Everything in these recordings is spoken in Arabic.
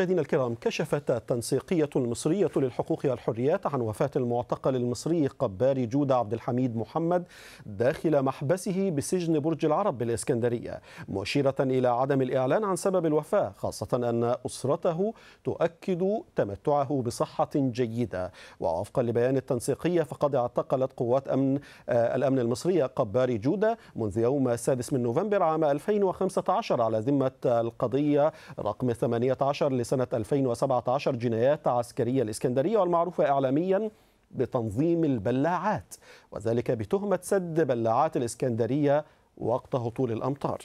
مشاهدينا الكرام كشفت التنسيقية المصرية للحقوق والحريات عن وفاة المعتقل المصري قبار جودة عبد الحميد محمد داخل محبسه بسجن برج العرب بالإسكندرية مشيرة إلى عدم الإعلان عن سبب الوفاة خاصة أن أسرته تؤكد تمتعه بصحة جيدة ووفقا لبيان التنسيقية فقد اعتقلت قوات أمن آه، الأمن المصرية قبار جودة منذ يوم السادس من نوفمبر عام 2015 على ذمة القضية رقم 18 لسنة سنة 2017 جنايات عسكرية الإسكندرية والمعروفة إعلامياً بتنظيم البلاعات وذلك بتهمة سد بلاعات الإسكندرية وقت هطول الأمطار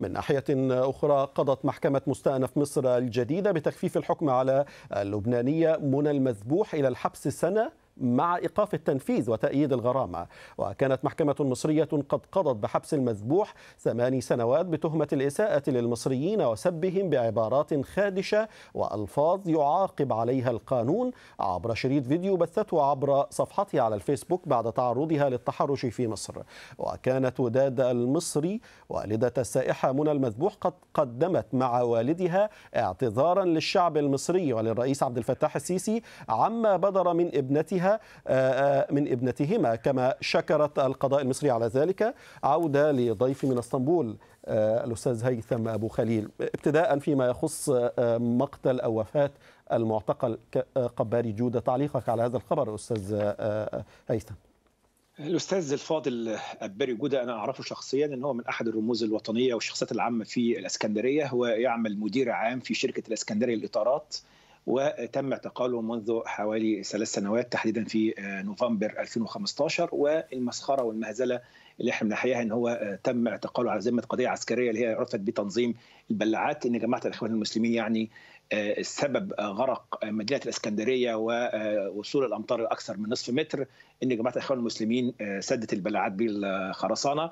من ناحية أخرى قضت محكمة مستأنف مصر الجديدة بتخفيف الحكم على اللبنانية منى المذبوح إلى الحبس سنة مع إيقاف التنفيذ وتأييد الغرامة وكانت محكمة مصرية قد قضت بحبس المذبوح ثماني سنوات بتهمة الإساءة للمصريين وسبهم بعبارات خادشة وألفاظ يعاقب عليها القانون عبر شريط فيديو بثته عبر صفحتها على الفيسبوك بعد تعرضها للتحرش في مصر وكانت وداد المصري والدة السائحة منى المذبوح قد قدمت مع والدها اعتذارا للشعب المصري وللرئيس عبد الفتاح السيسي عما بدر من ابنتها بها آه، آه، من ابنتهما كما شكرت القضاء المصري على ذلك عودة لضيفي من اسطنبول آه، الأستاذ هيثم أبو خليل ابتداء فيما يخص مقتل أو وفاة المعتقل قباري جودة تعليقك على هذا الخبر أستاذ هيثم الاستاذ الفاضل ابري جوده انا اعرفه شخصيا ان هو من احد الرموز الوطنيه والشخصيات العامه في الاسكندريه هو يعمل مدير عام في شركه الاسكندريه للاطارات وتم اعتقاله منذ حوالي ثلاث سنوات تحديدا في آه، نوفمبر 2015 والمسخره والمهزله اللي احنا بنحياها ان هو آه، تم اعتقاله على ذمه قضيه عسكريه اللي هي عرفت بتنظيم البلاعات ان جماعه الاخوان المسلمين يعني السبب آه، غرق مدينه الاسكندريه ووصول الامطار لاكثر من نصف متر ان جماعه الاخوان المسلمين سدت البلاعات بالخرسانه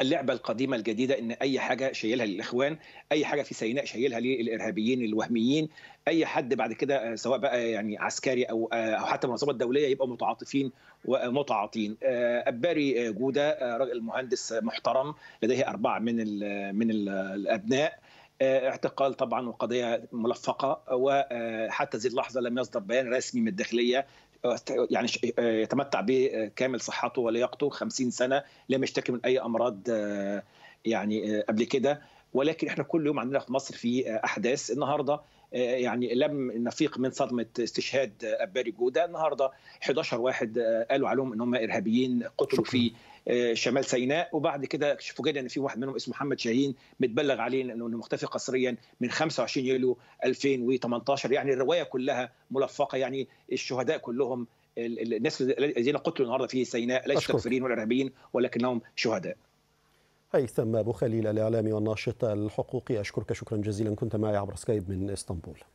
اللعبه القديمه الجديده ان اي حاجه شايلها للاخوان اي حاجه في سيناء شايلها للارهابيين الوهميين اي حد بعد كده آه، سواء بقى يعني عسكري او آه، او حتى منظمات دوليه يبقوا متعاطفين ومتعاطين آه، اباري جوده راجل مهندس محترم لديه اربعه من من الابناء اعتقال طبعا وقضيه ملفقه وحتى هذه اللحظه لم يصدر بيان رسمي من الداخليه يعني آه، يتمتع بكامل صحته ولياقته 50 سنه لم يشتكي من اي امراض آه، يعني آه، قبل كده ولكن احنا كل يوم عندنا في مصر في آه، احداث النهارده آه، يعني لم نفيق من صدمه استشهاد آه، اباري جوده النهارده 11 واحد قالوا عليهم ان هم ارهابيين قتلوا في شمال سيناء وبعد كده فوجئنا ان في واحد منهم اسمه محمد شاهين متبلغ عليه انه مختفي قسريا من 25 يوليو 2018 يعني الروايه كلها ملفقه يعني الشهداء كلهم الناس الذين قتلوا النهارده في سيناء ليسوا كافرين ولا ارهابيين ولكنهم شهداء هيثم أبو خليل الإعلامي والناشط الحقوقي أشكرك شكرا جزيلا كنت معي عبر سكايب من إسطنبول